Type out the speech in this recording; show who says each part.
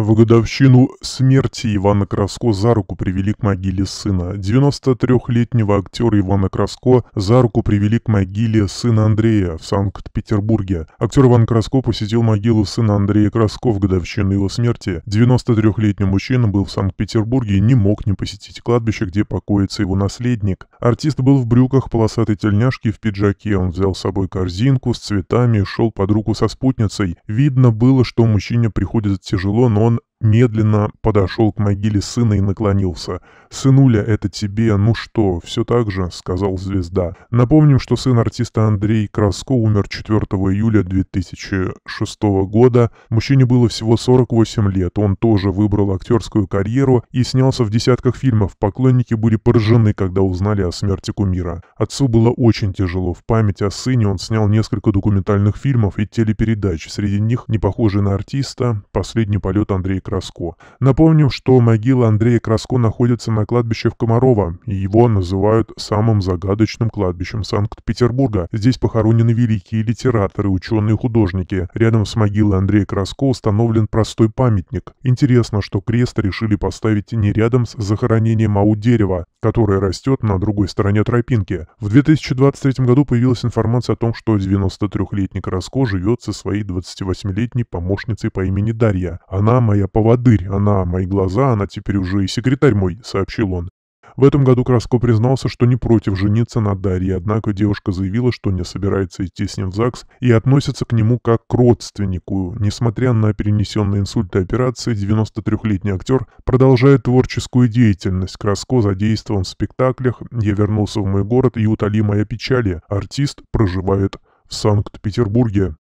Speaker 1: В годовщину смерти Ивана Краско за руку привели к могиле сына. 93-летнего актера Ивана Краско за руку привели к могиле сына Андрея в Санкт-Петербурге. Актер Иван Краско посетил могилу сына Андрея Краско в годовщину его смерти. 93-летний мужчина был в Санкт-Петербурге и не мог не посетить кладбище, где покоится его наследник. Артист был в брюках полосатой тельняшки в пиджаке. Он взял с собой корзинку с цветами и шел под руку со спутницей. Видно было, что мужчине приходится тяжело, но Медленно подошел к могиле сына и наклонился. «Сынуля, это тебе, ну что, все так же?» — сказал звезда. Напомним, что сын артиста Андрей Краско умер 4 июля 2006 года. Мужчине было всего 48 лет. Он тоже выбрал актерскую карьеру и снялся в десятках фильмов. Поклонники были поражены, когда узнали о смерти кумира. Отцу было очень тяжело. В память о сыне он снял несколько документальных фильмов и телепередач. Среди них «Непохожий на артиста», «Последний полет Андрея Краско. Напомним, что могила Андрея Краско находится на кладбище в Комарово. и Его называют самым загадочным кладбищем Санкт-Петербурга. Здесь похоронены великие литераторы, ученые, художники. Рядом с могилой Андрея Краско установлен простой памятник. Интересно, что крест решили поставить не рядом с захоронением Ау-дерева, которое растет на другой стороне тропинки. В 2023 году появилась информация о том, что 93-летний Краско живет со своей 28-летней помощницей по имени Дарья. Она моя помощница поводырь, она мои глаза, она теперь уже и секретарь мой», — сообщил он. В этом году Краско признался, что не против жениться на Дарье, однако девушка заявила, что не собирается идти с ним в ЗАГС и относится к нему как к родственнику. Несмотря на перенесенные инсульты операции, 93-летний актер продолжает творческую деятельность. Краско задействован в спектаклях «Я вернулся в мой город» и «Утоли моя печали». Артист проживает в Санкт-Петербурге.